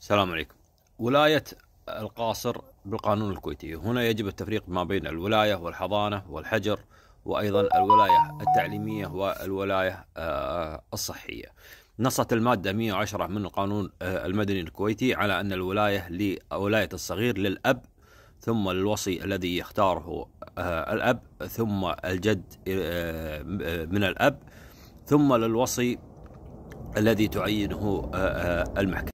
السلام عليكم ولاية القاصر بالقانون الكويتي هنا يجب التفريق ما بين الولاية والحضانة والحجر وأيضا الولاية التعليمية والولاية آه، الصحية نصت المادة 110 من القانون آه، المدني الكويتي على أن الولاية لولاية الصغير للأب ثم للوصي الذي يختاره آه، الأب ثم الجد من الأب ثم للوصي الذي تعينه المحكمة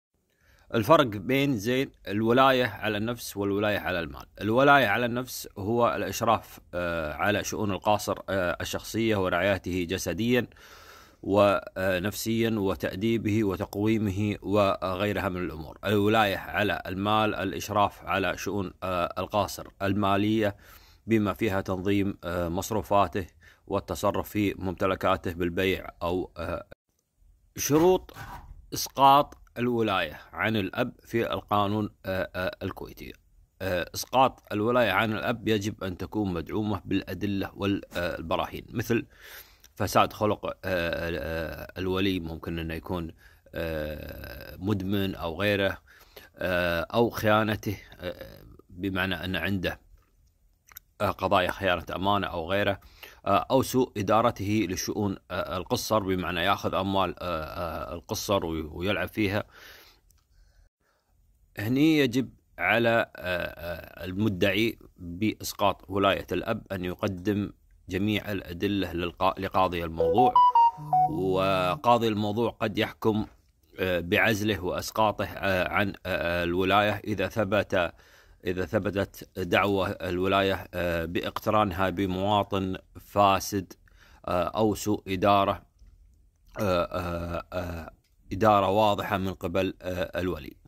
الفرق بين زين الولاية على النفس والولاية على المال الولاية على النفس هو الإشراف آه، على شؤون القاصر آه، الشخصية ورعايته جسديا ونفسيا وتأديبه وتقويمه وغيرها من الأمور الولاية على المال الإشراف على شؤون آه، القاصر المالية بما فيها تنظيم مصروفاته والتصرف في ممتلكاته بالبيع أو شروط إسقاط الولاية عن الأب في القانون آه، آه، الكويتي آه، إسقاط الولاية عن الأب يجب أن تكون مدعومة بالأدلة والبراهين مثل فساد خلق الولي ممكن أنه يكون مدمن أو غيره أو خيانته بمعنى أن عنده آه، قضايا خيانة أمانة أو غيره آه، أو سوء إدارته لشؤون آه، القصر بمعنى يأخذ أموال القصر ويلعب فيها هني يجب على المدعي بإسقاط ولاية الأب أن يقدم جميع الأدلة لقاضي الموضوع وقاضي الموضوع قد يحكم بعزله وإسقاطه عن الولاية إذا ثبت إذا ثبتت دعوة الولاية آه، باقترانها بمواطن فاسد آه، أو سوء إدارة آه، إدارة واضحة من قبل الولي